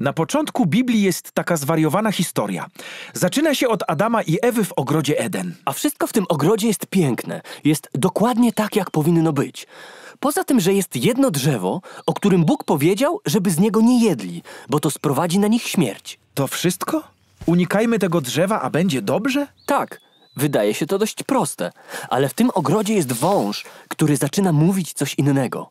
Na początku Biblii jest taka zwariowana historia. Zaczyna się od Adama i Ewy w ogrodzie Eden. A wszystko w tym ogrodzie jest piękne. Jest dokładnie tak, jak powinno być. Poza tym, że jest jedno drzewo, o którym Bóg powiedział, żeby z niego nie jedli, bo to sprowadzi na nich śmierć. To wszystko? Unikajmy tego drzewa, a będzie dobrze? Tak. Wydaje się to dość proste, ale w tym ogrodzie jest wąż, który zaczyna mówić coś innego.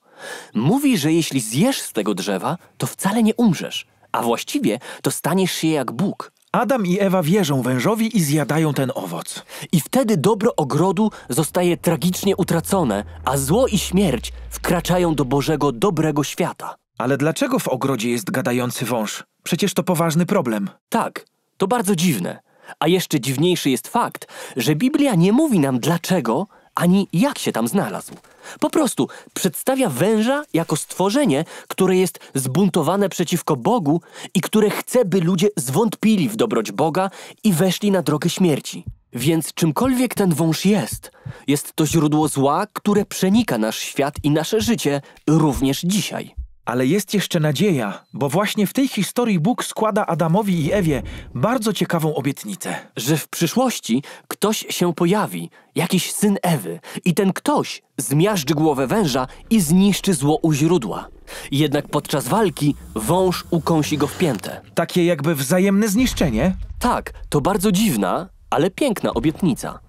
Mówi, że jeśli zjesz z tego drzewa, to wcale nie umrzesz a właściwie to staniesz się jak Bóg. Adam i Ewa wierzą wężowi i zjadają ten owoc. I wtedy dobro ogrodu zostaje tragicznie utracone, a zło i śmierć wkraczają do Bożego dobrego świata. Ale dlaczego w ogrodzie jest gadający wąż? Przecież to poważny problem. Tak, to bardzo dziwne. A jeszcze dziwniejszy jest fakt, że Biblia nie mówi nam dlaczego ani jak się tam znalazł. Po prostu przedstawia węża jako stworzenie, które jest zbuntowane przeciwko Bogu i które chce, by ludzie zwątpili w dobroć Boga i weszli na drogę śmierci. Więc czymkolwiek ten wąż jest, jest to źródło zła, które przenika nasz świat i nasze życie również dzisiaj. Ale jest jeszcze nadzieja, bo właśnie w tej historii Bóg składa Adamowi i Ewie bardzo ciekawą obietnicę. Że w przyszłości ktoś się pojawi, jakiś syn Ewy, i ten ktoś zmiażdży głowę węża i zniszczy zło u źródła. Jednak podczas walki wąż ukąsi go w piętę. Takie jakby wzajemne zniszczenie? Tak, to bardzo dziwna, ale piękna obietnica.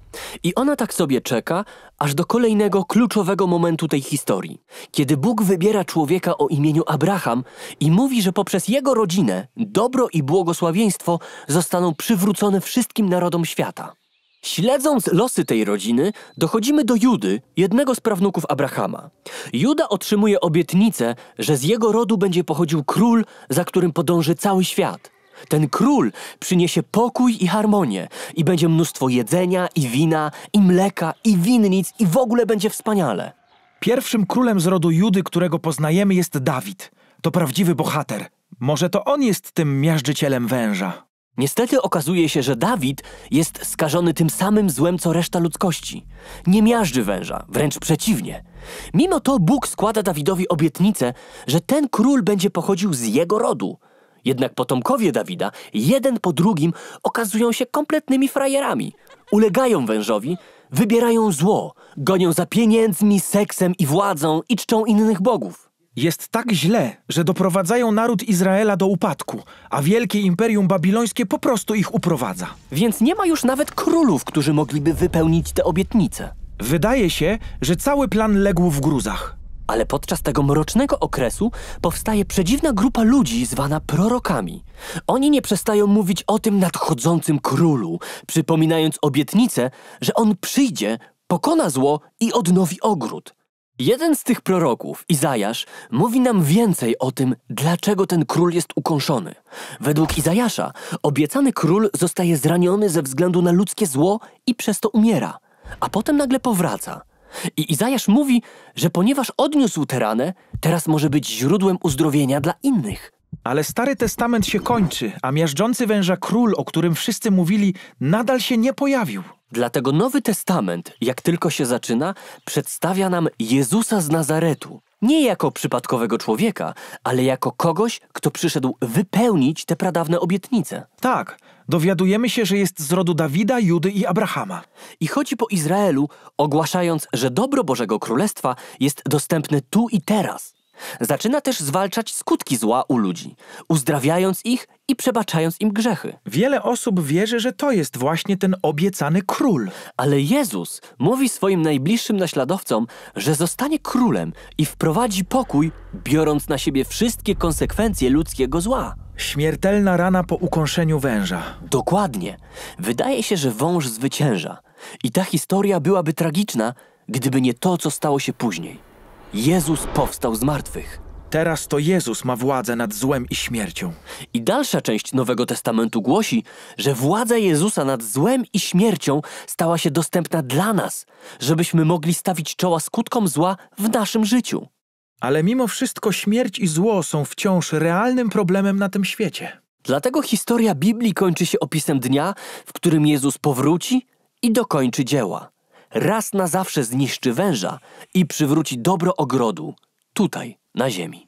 I ona tak sobie czeka, aż do kolejnego kluczowego momentu tej historii, kiedy Bóg wybiera człowieka o imieniu Abraham i mówi, że poprzez jego rodzinę dobro i błogosławieństwo zostaną przywrócone wszystkim narodom świata. Śledząc losy tej rodziny, dochodzimy do Judy, jednego z prawnuków Abrahama. Juda otrzymuje obietnicę, że z jego rodu będzie pochodził król, za którym podąży cały świat – ten król przyniesie pokój i harmonię i będzie mnóstwo jedzenia i wina i mleka i winnic i w ogóle będzie wspaniale. Pierwszym królem z rodu Judy, którego poznajemy jest Dawid. To prawdziwy bohater. Może to on jest tym miażdżycielem węża. Niestety okazuje się, że Dawid jest skażony tym samym złem co reszta ludzkości. Nie miażdży węża, wręcz przeciwnie. Mimo to Bóg składa Dawidowi obietnicę, że ten król będzie pochodził z jego rodu. Jednak potomkowie Dawida, jeden po drugim, okazują się kompletnymi frajerami. Ulegają wężowi, wybierają zło, gonią za pieniędzmi, seksem i władzą i czczą innych bogów. Jest tak źle, że doprowadzają naród Izraela do upadku, a wielkie imperium babilońskie po prostu ich uprowadza. Więc nie ma już nawet królów, którzy mogliby wypełnić te obietnice. Wydaje się, że cały plan legł w gruzach. Ale podczas tego mrocznego okresu powstaje przedziwna grupa ludzi zwana prorokami. Oni nie przestają mówić o tym nadchodzącym królu, przypominając obietnicę, że on przyjdzie, pokona zło i odnowi ogród. Jeden z tych proroków, Izajasz, mówi nam więcej o tym, dlaczego ten król jest ukąszony. Według Izajasza, obiecany król zostaje zraniony ze względu na ludzkie zło i przez to umiera, a potem nagle powraca. I Izajasz mówi, że ponieważ odniósł tę ranę, teraz może być źródłem uzdrowienia dla innych. Ale Stary Testament się kończy, a miażdżący węża król, o którym wszyscy mówili, nadal się nie pojawił. Dlatego Nowy Testament, jak tylko się zaczyna, przedstawia nam Jezusa z Nazaretu, nie jako przypadkowego człowieka, ale jako kogoś, kto przyszedł wypełnić te pradawne obietnice. Tak, dowiadujemy się, że jest z rodu Dawida, Judy i Abrahama. I chodzi po Izraelu, ogłaszając, że dobro Bożego Królestwa jest dostępne tu i teraz. Zaczyna też zwalczać skutki zła u ludzi, uzdrawiając ich i przebaczając im grzechy. Wiele osób wierzy, że to jest właśnie ten obiecany król. Ale Jezus mówi swoim najbliższym naśladowcom, że zostanie królem i wprowadzi pokój, biorąc na siebie wszystkie konsekwencje ludzkiego zła. Śmiertelna rana po ukąszeniu węża. Dokładnie. Wydaje się, że wąż zwycięża. I ta historia byłaby tragiczna, gdyby nie to, co stało się później. Jezus powstał z martwych. Teraz to Jezus ma władzę nad złem i śmiercią. I dalsza część Nowego Testamentu głosi, że władza Jezusa nad złem i śmiercią stała się dostępna dla nas, żebyśmy mogli stawić czoła skutkom zła w naszym życiu. Ale mimo wszystko śmierć i zło są wciąż realnym problemem na tym świecie. Dlatego historia Biblii kończy się opisem dnia, w którym Jezus powróci i dokończy dzieła raz na zawsze zniszczy węża i przywróci dobro ogrodu, tutaj, na ziemi.